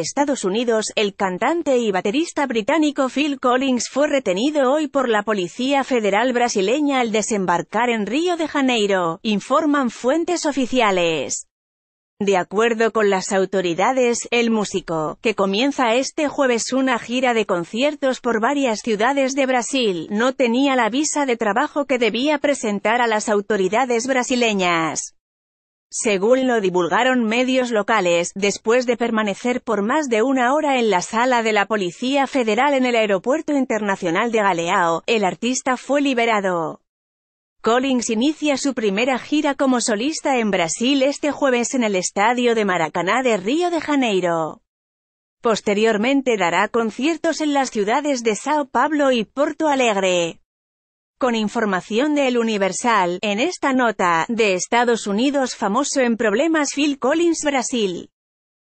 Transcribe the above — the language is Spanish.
Estados Unidos, el cantante y baterista británico Phil Collins fue retenido hoy por la Policía Federal Brasileña al desembarcar en Río de Janeiro, informan fuentes oficiales. De acuerdo con las autoridades, el músico, que comienza este jueves una gira de conciertos por varias ciudades de Brasil, no tenía la visa de trabajo que debía presentar a las autoridades brasileñas. Según lo divulgaron medios locales, después de permanecer por más de una hora en la sala de la Policía Federal en el Aeropuerto Internacional de Galeao, el artista fue liberado. Collins inicia su primera gira como solista en Brasil este jueves en el Estadio de Maracaná de Río de Janeiro. Posteriormente dará conciertos en las ciudades de São Paulo y Porto Alegre. Con información de El Universal, en esta nota, de Estados Unidos famoso en problemas Phil Collins Brasil.